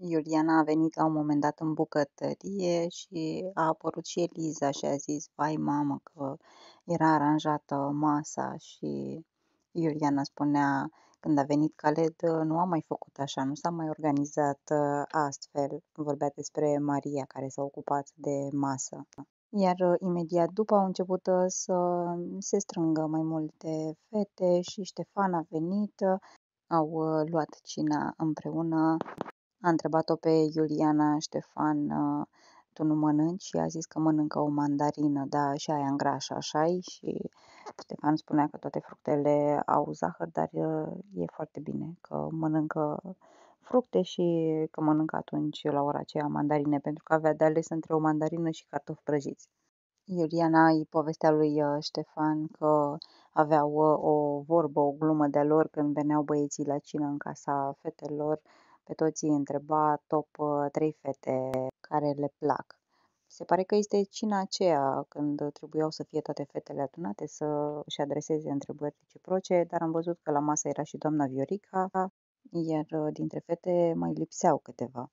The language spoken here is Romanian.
Iuliana a venit la un moment dat în bucătărie și a apărut și Eliza și a zis, vai mamă, că era aranjată masa și Iuliana spunea, când a venit Caled, nu a mai făcut așa, nu s-a mai organizat ă, astfel. Vorbea despre Maria, care s-a ocupat de masă. Iar ă, imediat după au început ă, să se strângă mai multe fete și Ștefan a venit, au luat cina împreună a întrebat-o pe Iuliana Ștefan, tu nu mănânci? Și a zis că mănâncă o mandarină, dar și aia îngrașă, așa Și Ștefan spunea că toate fructele au zahăr, dar ă, e foarte bine că mănâncă fructe și că mănâncă atunci la ora aceea mandarine, pentru că avea de ales între o mandarină și cartofi prăjiți. Iuliana îi povestea lui ă, Ștefan că aveau ă, o vorbă, o glumă de-a lor când veneau băieții la cină în casa fetelor pe toți îi întreba top 3 ă, fete care le plac. Se pare că este cina aceea când trebuiau să fie toate fetele adunate să își adreseze întrebări reciproce, dar am văzut că la masă era și doamna Viorica, iar ă, dintre fete mai lipseau câteva.